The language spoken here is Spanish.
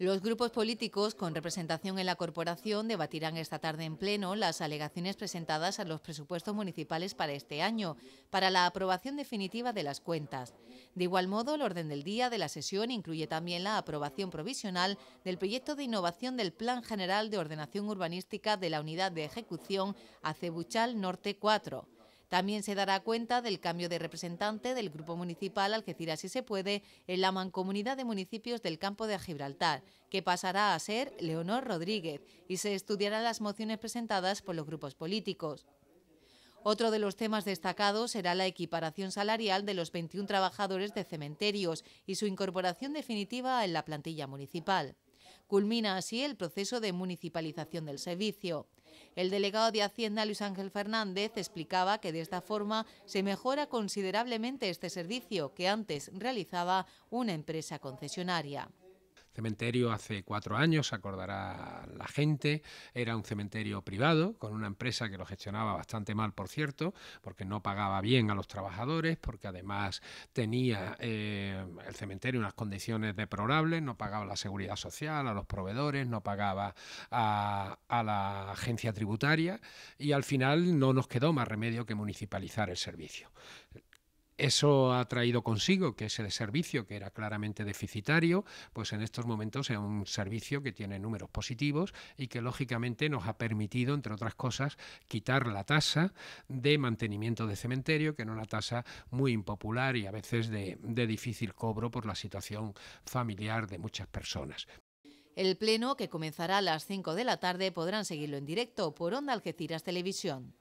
Los grupos políticos con representación en la corporación debatirán esta tarde en pleno las alegaciones presentadas a los presupuestos municipales para este año, para la aprobación definitiva de las cuentas. De igual modo, el orden del día de la sesión incluye también la aprobación provisional del proyecto de innovación del Plan General de Ordenación Urbanística de la Unidad de Ejecución Acebuchal Norte 4. También se dará cuenta del cambio de representante del Grupo Municipal Algeciras Si Se Puede en la Mancomunidad de Municipios del Campo de Gibraltar, que pasará a ser Leonor Rodríguez, y se estudiarán las mociones presentadas por los grupos políticos. Otro de los temas destacados será la equiparación salarial de los 21 trabajadores de cementerios y su incorporación definitiva en la plantilla municipal. Culmina así el proceso de municipalización del servicio. El delegado de Hacienda, Luis Ángel Fernández, explicaba que de esta forma se mejora considerablemente este servicio que antes realizaba una empresa concesionaria. Cementerio hace cuatro años, acordará la gente, era un cementerio privado con una empresa que lo gestionaba bastante mal, por cierto, porque no pagaba bien a los trabajadores, porque además tenía eh, el cementerio unas condiciones deplorables, no pagaba la seguridad social a los proveedores, no pagaba a la agencia tributaria y al final no nos quedó más remedio que municipalizar el servicio eso ha traído consigo que ese servicio, que era claramente deficitario, pues en estos momentos es un servicio que tiene números positivos y que lógicamente nos ha permitido, entre otras cosas, quitar la tasa de mantenimiento de cementerio, que era una tasa muy impopular y a veces de, difícil cobro por la situación familiar de muchas personas. El pleno, que comenzará a las 5 de la tarde, podrán seguirlo en directo por Onda Algeciras Televisión.